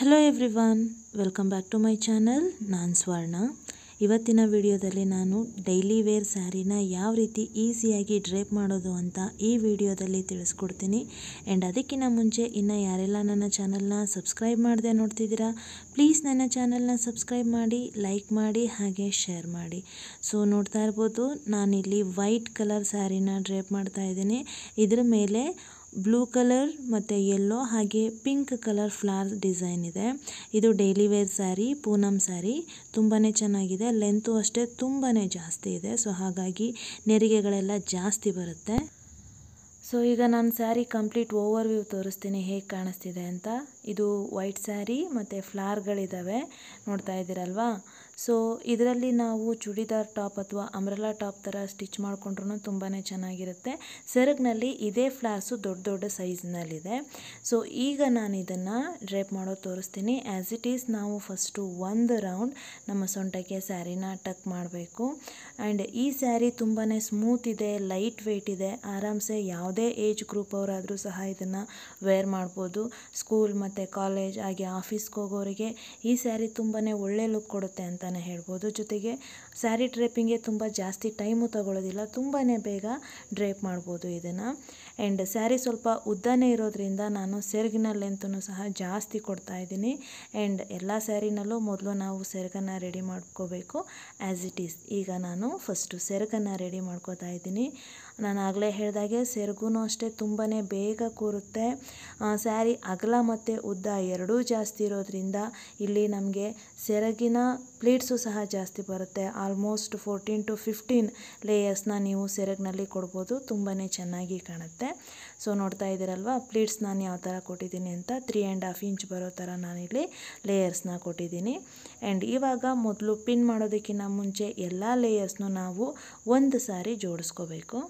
hello everyone welcome back to my channel ನಾನು ಸ್ವರ್ಣ ಇವತ್ತಿನ ವಿಡಿಯೋದಲ್ಲಿ ನಾನು ಡೈಲಿ ವೇರ್ ಸ್ಯಾರಿನ ಯಾವ ರೀತಿ ಈಸಿಯಾಗಿ ಡ್ರೇಪ್ ಮಾಡೋದು ಅಂತ ಈ ವಿಡಿಯೋದಲ್ಲಿ ತಿಳಿಸ್ಕೊಡ್ತೀನಿ ಆ್ಯಂಡ್ ಅದಕ್ಕಿಂತ ಮುಂಚೆ ಇನ್ನು ಯಾರೆಲ್ಲ ನನ್ನ ಚಾನಲ್ನ ಸಬ್ಸ್ಕ್ರೈಬ್ ಮಾಡದೆ ನೋಡ್ತಿದ್ದೀರಾ ಪ್ಲೀಸ್ ನನ್ನ ಚಾನಲ್ನ ಸಬ್ಸ್ಕ್ರೈಬ್ ಮಾಡಿ ಲೈಕ್ ಮಾಡಿ ಹಾಗೆ ಶೇರ್ ಮಾಡಿ ಸೊ ನೋಡ್ತಾ ಇರ್ಬೋದು ನಾನಿಲ್ಲಿ ವೈಟ್ ಕಲರ್ ಸ್ಯಾರಿನ ಡ್ರೇಪ್ ಮಾಡ್ತಾ ಇದ್ದೀನಿ ಇದ್ರ ಮೇಲೆ ಬ್ಲೂ ಕಲರ್ ಮತ್ತೆ ಯೆಲ್ಲೋ ಹಾಗೆ ಪಿಂಕ್ ಕಲರ್ ಫ್ಲವರ್ ಡಿಸೈನ್ ಇದೆ ಇದು ಡೈಲಿ ವೇರ್ ಸ್ಯಾರಿ ಪೂನಂ ಸ್ಯಾರಿ ತುಂಬಾನೇ ಚೆನ್ನಾಗಿದೆ ಲೆಂತು ಅಷ್ಟೇ ತುಂಬಾನೇ ಜಾಸ್ತಿ ಇದೆ ಸೊ ಹಾಗಾಗಿ ನೆರಿಗೆಗಳೆಲ್ಲ ಜಾಸ್ತಿ ಬರುತ್ತೆ ಸೊ ಈಗ ನಾನು ಸ್ಯಾರಿ ಕಂಪ್ಲೀಟ್ ಓವರ್ ವ್ಯೂ ತೋರಿಸ್ತೀನಿ ಹೇಗೆ ಕಾಣಿಸ್ತಿದೆ ಅಂತ ಇದು ವೈಟ್ ಸ್ಯಾರಿ ಮತ್ತು ಫ್ಲಾರ್ಗಳಿದ್ದಾವೆ ನೋಡ್ತಾ ಇದ್ದೀರಲ್ವಾ ಸೊ ಇದರಲ್ಲಿ ನಾವು ಚೂಡಿದಾರ್ ಟಾಪ್ ಅಥವಾ ಅಂಬ್ರೆಲಾ ಟಾಪ್ ಥರ ಸ್ಟಿಚ್ ಮಾಡಿಕೊಂಡ್ರೂ ತುಂಬಾ ಚೆನ್ನಾಗಿರುತ್ತೆ ಸೆರಗ್ನಲ್ಲಿ ಇದೇ ಫ್ಲಾರ್ಸು ದೊಡ್ಡ ದೊಡ್ಡ ಸೈಜ್ನಲ್ಲಿದೆ ಸೊ ಈಗ ನಾನು ಇದನ್ನು ಡ್ರೇಪ್ ಮಾಡೋದು ತೋರಿಸ್ತೀನಿ ಆ್ಯಸ್ ಇಟ್ ಈಸ್ ನಾವು ಫಸ್ಟು ಒಂದು ರೌಂಡ್ ನಮ್ಮ ಸೊಂಟಕ್ಕೆ ಸ್ಯಾರಿನ ಟಕ್ ಮಾಡಬೇಕು ಆ್ಯಂಡ್ ಈ ಸ್ಯಾರಿ ತುಂಬಾ ಸ್ಮೂತ್ ಇದೆ ಲೈಟ್ ವೆಯ್ಟ್ ಇದೆ ಆರಾಮ್ಸೆ ಯಾವುದೇ ಏಜ್ ಗ್ರೂಪ್ ಅವರಾದರೂ ಸಹ ಇದನ್ನು ವೇರ್ ಮಾಡ್ಬೋದು ಸ್ಕೂಲ್ ಮತ್ತು ಮತ್ತು ಕಾಲೇಜ್ ಹಾಗೆ ಆಫೀಸ್ಗೆ ಹೋಗೋರಿಗೆ ಈ ಸ್ಯಾರಿ ತುಂಬಾ ಒಳ್ಳೆಯ ಲುಕ್ ಕೊಡುತ್ತೆ ಅಂತಲೇ ಹೇಳ್ಬೋದು ಜೊತೆಗೆ ಸ್ಯಾರಿ ಡ್ರೇಪಿಂಗ್ಗೆ ತುಂಬ ಜಾಸ್ತಿ ಟೈಮು ತಗೊಳ್ಳೋದಿಲ್ಲ ತುಂಬಾ ಬೇಗ ಡ್ರೇಪ್ ಮಾಡ್ಬೋದು ಇದನ್ನು ಆ್ಯಂಡ್ ಸ್ಯಾರಿ ಸ್ವಲ್ಪ ಉದ್ದನೇ ಇರೋದ್ರಿಂದ ನಾನು ಸೆರಗಿನ ಲೆಂತನ್ನು ಸಹ ಜಾಸ್ತಿ ಕೊಡ್ತಾ ಇದ್ದೀನಿ ಆ್ಯಂಡ್ ಎಲ್ಲ ಸ್ಯಾರಿನಲ್ಲೂ ಮೊದಲು ನಾವು ಸೆರಗನ್ನು ರೆಡಿ ಮಾಡ್ಕೋಬೇಕು ಆ್ಯಸ್ ಇಟ್ ಈಸ್ ಈಗ ನಾನು ಫಸ್ಟು ಸೆರಗನ್ನು ರೆಡಿ ಮಾಡ್ಕೋತಾ ಇದ್ದೀನಿ ನಾನು ಆಗಲೇ ಹೇಳಿದಾಗೆ ಸೆರಗೂ ಅಷ್ಟೇ ತುಂಬಾ ಬೇಗ ಕೂರುತ್ತೆ ಸ್ಯಾರಿ ಅಗಲ ಮತ್ತು ಉದ್ದ ಎರಡೂ ಜಾಸ್ತಿ ಇರೋದ್ರಿಂದ ಇಲ್ಲಿ ನಮಗೆ ಸೆರಗಿನ ಪ್ಲೀಟ್ಸು ಸಹ ಜಾಸ್ತಿ ಬರುತ್ತೆ ಆಲ್ಮೋಸ್ಟ್ ಫೋರ್ಟೀನ್ ಟು ಫಿಫ್ಟೀನ್ ಲೇಯರ್ಸ್ನ ನೀವು ಸೆರಗಿನಲ್ಲಿ ಕೊಡ್ಬೋದು ತುಂಬಾ ಚೆನ್ನಾಗಿ ಕಾಣುತ್ತೆ ಸೊ ನೋಡ್ತಾ ಇದ್ದೀರಲ್ವ ಪ್ಲೀಟ್ಸ್ ನಾನು ಯಾವ ಥರ ಕೊಟ್ಟಿದ್ದೀನಿ ಅಂತ ತ್ರೀ ಆ್ಯಂಡ್ ಹಾಫ್ ಇಂಚ್ ಬರೋ ಥರ ನಾನಿಲ್ಲಿ ಲೇಯರ್ಸ್ನ ಕೊಟ್ಟಿದ್ದೀನಿ ಆ್ಯಂಡ್ ಇವಾಗ ಮೊದಲು ಪಿನ್ ಮಾಡೋದಕ್ಕಿಂತ ಮುಂಚೆ ಎಲ್ಲ ಲೇಯರ್ಸ್ನೂ ನಾವು ಒಂದು ಸಾರಿ ಜೋಡಿಸ್ಕೋಬೇಕು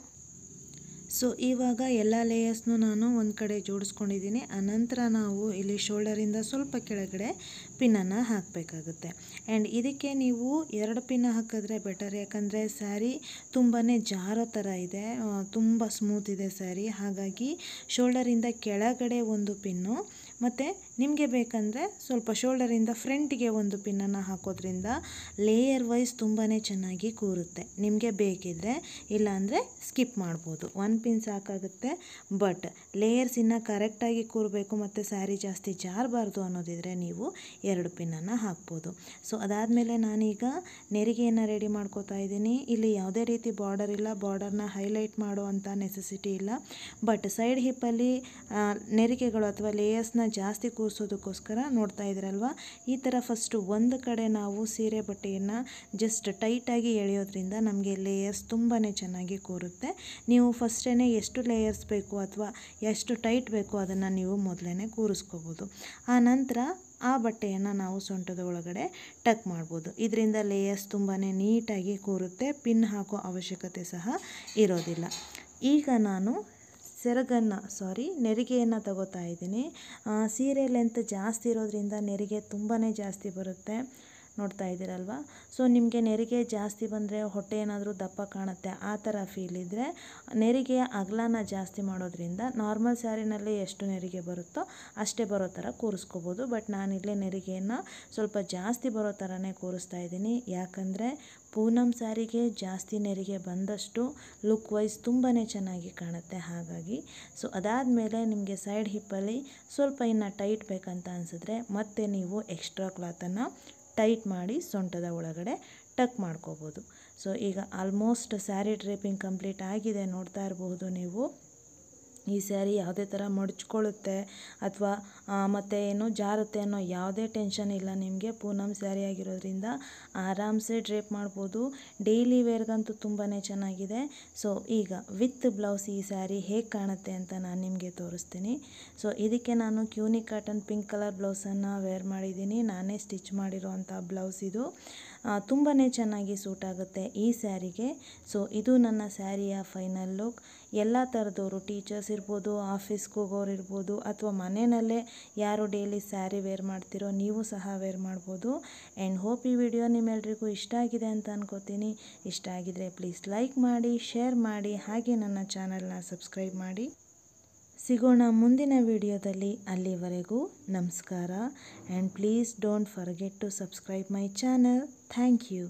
ಸೊ ಇವಾಗ ಎಲ್ಲ ಲೇಯರ್ಸ್ನು ನಾನು ಒಂದು ಕಡೆ ಜೋಡಿಸ್ಕೊಂಡಿದ್ದೀನಿ ಅನಂತರ ನಾವು ಇಲ್ಲಿ ಶೋಲ್ಡರಿಂದ ಸ್ವಲ್ಪ ಕೆಳಗಡೆ ಪಿನ್ನನ್ನು ಹಾಕಬೇಕಾಗುತ್ತೆ ಆ್ಯಂಡ್ ಇದಕ್ಕೆ ನೀವು ಎರಡು ಪಿನ್ನ ಹಾಕಿದ್ರೆ ಬೆಟರ್ ಯಾಕಂದರೆ ಸ್ಯಾರಿ ತುಂಬಾ ಜಾರೋ ಥರ ಇದೆ ತುಂಬ ಸ್ಮೂತ್ ಇದೆ ಸ್ಯಾರಿ ಹಾಗಾಗಿ ಶೋಲ್ಡರಿಂದ ಕೆಳಗಡೆ ಒಂದು ಪಿನ್ನು ಮತ್ತು ನಿಮಗೆ ಬೇಕಂದರೆ ಸ್ವಲ್ಪ ಶೋಲ್ಡರಿಂದ ಫ್ರಂಟಿಗೆ ಒಂದು ಪಿನ್ನನ್ನು ಹಾಕೋದ್ರಿಂದ ಲೇಯರ್ ವೈಸ್ ತುಂಬಾ ಚೆನ್ನಾಗಿ ಕೂರುತ್ತೆ ನಿಮಗೆ ಬೇಕಿದ್ದರೆ ಇಲ್ಲಾಂದರೆ ಸ್ಕಿಪ್ ಮಾಡ್ಬೋದು ಒನ್ ಪಿನ್ ಸಾಕಾಗುತ್ತೆ ಬಟ್ ಲೇಯರ್ಸ್ ಇನ್ನು ಕರೆಕ್ಟಾಗಿ ಕೂರಬೇಕು ಮತ್ತು ಸ್ಯಾರಿ ಜಾಸ್ತಿ ಜಾರಬಾರ್ದು ಅನ್ನೋದಿದ್ರೆ ನೀವು ಎರಡು ಪಿನ್ನನ್ನು ಹಾಕ್ಬೋದು ಸೊ ಅದಾದಮೇಲೆ ನಾನೀಗ ನೆರಿಗೆಯನ್ನು ರೆಡಿ ಮಾಡ್ಕೋತಾ ಇದ್ದೀನಿ ಇಲ್ಲಿ ಯಾವುದೇ ರೀತಿ ಬಾರ್ಡರ್ ಇಲ್ಲ ಬಾರ್ಡರ್ನ ಹೈಲೈಟ್ ಮಾಡುವಂಥ ನೆಸೆಸಿಟಿ ಇಲ್ಲ ಬಟ್ ಸೈಡ್ ಹಿಪ್ಪಲ್ಲಿ ನೆರಿಗೆಗಳು ಅಥವಾ ಲೇಯರ್ಸ್ನ ಜಾಸ್ತಿ ಕೂರ್ ಕೂರಿಸೋದಕ್ಕೋಸ್ಕರ ನೋಡ್ತಾ ಇದ್ದೀರಲ್ವ ಈ ಥರ ಫಸ್ಟು ಒಂದು ಕಡೆ ನಾವು ಸೀರೆ ಬಟ್ಟೆಯನ್ನು ಜಸ್ಟ್ ಟೈಟಾಗಿ ಎಳೆಯೋದ್ರಿಂದ ನಮಗೆ ಲೇಯರ್ಸ್ ತುಂಬಾ ಚೆನ್ನಾಗಿ ಕೂರುತ್ತೆ ನೀವು ಫಸ್ಟೇ ಎಷ್ಟು ಲೇಯರ್ಸ್ ಬೇಕು ಅಥವಾ ಎಷ್ಟು ಟೈಟ್ ಬೇಕು ಅದನ್ನು ನೀವು ಮೊದಲೇ ಕೂರಿಸ್ಕೋಬೋದು ಆ ನಂತರ ಆ ಬಟ್ಟೆಯನ್ನು ನಾವು ಸೊಂಟದ ಒಳಗಡೆ ಟಕ್ ಮಾಡ್ಬೋದು ಇದರಿಂದ ಲೇಯರ್ಸ್ ತುಂಬಾ ನೀಟಾಗಿ ಕೂರುತ್ತೆ ಪಿನ್ ಹಾಕೋ ಅವಶ್ಯಕತೆ ಸಹ ಇರೋದಿಲ್ಲ ಈಗ ನಾನು ಸೆರಗನ್ನು ಸಾರಿ ನೆರಿಗೆಯನ್ನು ತಗೋತಾ ಇದ್ದೀನಿ ಸೀರೆ ಲೆಂತ್ ಜಾಸ್ತಿ ಇರೋದರಿಂದ ನೆರಿಗೆ ತುಂಬಾ ಜಾಸ್ತಿ ಬರುತ್ತೆ ನೋಡ್ತಾ ಇದ್ದೀರಲ್ವ ಸೊ ನಿಮಗೆ ನೆರಿಗೆ ಜಾಸ್ತಿ ಬಂದರೆ ಹೊಟ್ಟೆ ಏನಾದರೂ ದಪ್ಪ ಕಾಣುತ್ತೆ ಆ ಥರ ಫೀಲ್ ಇದ್ದರೆ ನೆರಿಗೆಯ ಅಗಲನ ಜಾಸ್ತಿ ಮಾಡೋದ್ರಿಂದ ನಾರ್ಮಲ್ ಸ್ಯಾರಿನಲ್ಲಿ ಎಷ್ಟು ನೆರಿಗೆ ಬರುತ್ತೋ ಅಷ್ಟೇ ಬರೋ ಥರ ಕೂರಿಸ್ಕೋಬೋದು ಬಟ್ ನಾನಿಲ್ಲೇ ನೆರಿಗೆಯನ್ನು ಸ್ವಲ್ಪ ಜಾಸ್ತಿ ಬರೋ ಥರನೇ ಕೂರಿಸ್ತಾ ಇದ್ದೀನಿ ಯಾಕಂದರೆ ಪೂನಮ್ ಸ್ಯಾರಿಗೆ ಜಾಸ್ತಿ ನೆರಿಗೆ ಬಂದಷ್ಟು ಲುಕ್ ವೈಸ್ ತುಂಬಾ ಚೆನ್ನಾಗಿ ಕಾಣುತ್ತೆ ಹಾಗಾಗಿ ಸೊ ಅದಾದ ಮೇಲೆ ನಿಮಗೆ ಸೈಡ್ ಹಿಪ್ಪಲ್ಲಿ ಸ್ವಲ್ಪ ಇನ್ನು ಟೈಟ್ ಬೇಕಂತ ಅನಿಸಿದ್ರೆ ಮತ್ತೆ ನೀವು ಎಕ್ಸ್ಟ್ರಾ ಕ್ಲಾತನ್ನು ಟೈಟ್ ಮಾಡಿ ಸೊಂಟದ ಒಳಗಡೆ ಟಕ್ ಮಾಡ್ಕೋಬೋದು ಸೊ ಈಗ ಆಲ್ಮೋಸ್ಟ್ ಸ್ಯಾರಿ ಡ್ರೇಪಿಂಗ್ ಕಂಪ್ಲೀಟ್ ಆಗಿದೆ ನೋಡ್ತಾ ಇರಬಹುದು ನೀವು ಈ ಸ್ಯಾರಿ ಯಾವುದೇ ಥರ ಮಡಚ್ಕೊಳ್ಳುತ್ತೆ ಅಥವಾ ಮತ್ತು ಏನು ಜಾರುತ್ತೆ ಅನ್ನೋ ಯಾವುದೇ ಟೆನ್ಷನ್ ಇಲ್ಲ ನಿಮಗೆ ಪೂನಮ್ ಸ್ಯಾರಿ ಆಗಿರೋದ್ರಿಂದ ಆರಾಮ್ಸೆ ಡ್ರೇಪ್ ಮಾಡ್ಬೋದು ಡೈಲಿ ವೇರ್ಗಂತೂ ತುಂಬಾ ಚೆನ್ನಾಗಿದೆ ಸೊ ಈಗ ವಿತ್ ಬ್ಲೌಸ್ ಈ ಸ್ಯಾರಿ ಹೇಗೆ ಕಾಣುತ್ತೆ ಅಂತ ನಾನು ನಿಮಗೆ ತೋರಿಸ್ತೀನಿ ಸೊ ಇದಕ್ಕೆ ನಾನು ಕ್ಯೂನಿ ಕಾಟನ್ ಪಿಂಕ್ ಕಲರ್ ಬ್ಲೌಸನ್ನು ವೇರ್ ಮಾಡಿದ್ದೀನಿ ನಾನೇ ಸ್ಟಿಚ್ ಮಾಡಿರೋ ಅಂಥ ಬ್ಲೌಸ್ ಇದು ತುಂಬಾ ಚೆನ್ನಾಗಿ ಸೂಟ್ ಆಗುತ್ತೆ ಈ ಸ್ಯಾರಿಗೆ ಸೊ ಇದು ನನ್ನ ಸ್ಯಾರಿಯ ಫೈನಲ್ ಲುಕ್ ಎಲ್ಲ ಥರದವರು ಟೀಚರ್ಸ್ ಇರ್ಬೋದು ಆಫೀಸ್ಗೆ ಹೋಗೋರು ಇರ್ಬೋದು ಅಥವಾ ಮನೆಯಲ್ಲೇ ಯಾರು ಡೈಲಿ ಸ್ಯಾರಿ ವೇರ್ ಮಾಡ್ತಿರೋ ನೀವು ಸಹ ವೇರ್ ಮಾಡ್ಬೋದು ಆ್ಯಂಡ್ ಹೋಪ್ ಈ ವಿಡಿಯೋ ನಿಮ್ಮೆಲ್ರಿಗೂ ಇಷ್ಟ ಆಗಿದೆ ಅಂತ ಅನ್ಕೋತೀನಿ ಇಷ್ಟ ಆಗಿದರೆ ಪ್ಲೀಸ್ ಲೈಕ್ ಮಾಡಿ ಶೇರ್ ಮಾಡಿ ಹಾಗೆ ನನ್ನ ಚಾನಲ್ನ ಸಬ್ಸ್ಕ್ರೈಬ್ ಮಾಡಿ ಸಿಗೋಣ ಮುಂದಿನ ವಿಡಿಯೋದಲ್ಲಿ ಅಲ್ಲಿವರೆಗೂ ನಮಸ್ಕಾರ and please don't forget to subscribe my channel thank you